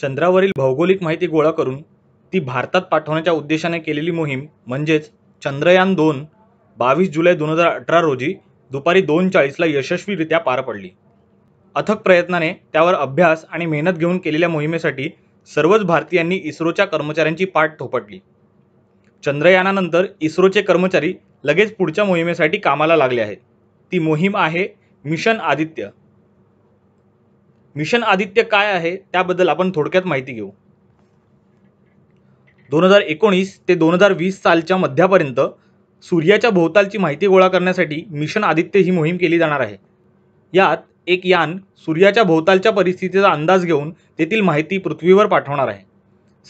चंद्रावरील भौगोलिक माहिती गोळा करून ती भारतात पाठवण्याच्या उद्देशाने केलेली मोहीम म्हणजेच चंद्रयान दोन बावीस जुलै दोन हजार अठरा रोजी दुपारी दोन चाळीसला यशस्वीरित्या पार पडली अथक प्रयत्नाने त्यावर अभ्यास आणि मेहनत घेऊन केलेल्या मोहिमेसाठी सर्वच भारतीयांनी इस्रोच्या कर्मचाऱ्यांची पाठ थोपटली चंद्रयानानंतर इस्रोचे कर्मचारी लगेच पुढच्या मोहिमेसाठी कामाला लागले आहेत ती मोहीम आहे मिशन आदित्य मिशन आदित्य काय आहे त्याबद्दल आपण थोडक्यात माहिती घेऊ दोन हजार एकोणीस ते दोन हजार वीस सालच्या मध्यापर्यंत सूर्याच्या भोवतालची माहिती गोळा करण्यासाठी मिशन आदित्य ही मोहीम केली जाणार आहे यात एक यान सूर्याच्या भोवतालच्या परिस्थितीचा अंदाज घेऊन तेथील माहिती पृथ्वीवर पाठवणार आहे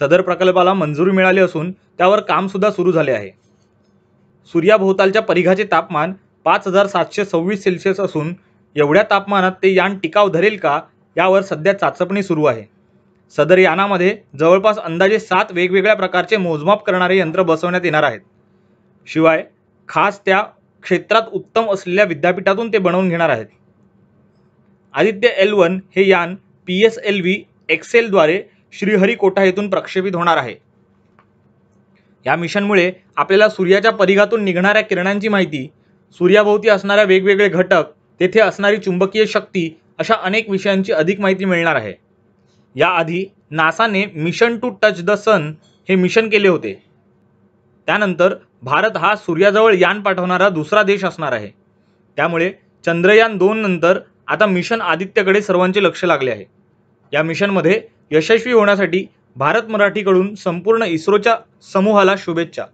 सदर प्रकल्पाला मंजुरी मिळाली असून त्यावर कामसुद्धा सुरू झाले आहे सूर्याभोवतालच्या परिघाचे तापमान पाच हजार सातशे सव्वीस सेल्सिअस असून एवढ्या तापमानात ते यान टिकाव धरेल का यावर सध्या चाचपणी सुरू आहे सदर यानामध्ये जवळपास अंदाजे सात वेगवेगळ्या प्रकारचे मोजमाप करणारे यंत्र बसवण्यात येणार आहेत शिवाय खास त्या क्षेत्रात उत्तम असलेल्या विद्यापीठातून ते बनवून घेणार आहेत आदित्य एल वन हे यान पी एस एल व्ही एक्सेलद्वारे श्रीहरिकोटा येथून प्रक्षेपित होणार आहे या मिशनमुळे आपल्याला सूर्याच्या परिघातून निघणाऱ्या किरणांची माहिती सूर्याभोवती असणाऱ्या वेगवेगळे घटक तेथे असणारी चुंबकीय शक्ती अशा अनेक विषयांची अधिक माहिती मिळणार आहे याआधी नासाने mission to touch the sun हे मिशन केले होते त्यानंतर भारत हा सूर्याजवळ यान पाठवणारा दुसरा देश असणार आहे त्यामुळे चंद्रयान दोन नंतर आता मिशन आदित्यकडे सर्वांचे लक्ष लागले आहे या मिशनमध्ये यशस्वी होण्यासाठी भारत मराठीकडून संपूर्ण इस्रोच्या समूहाला शुभेच्छा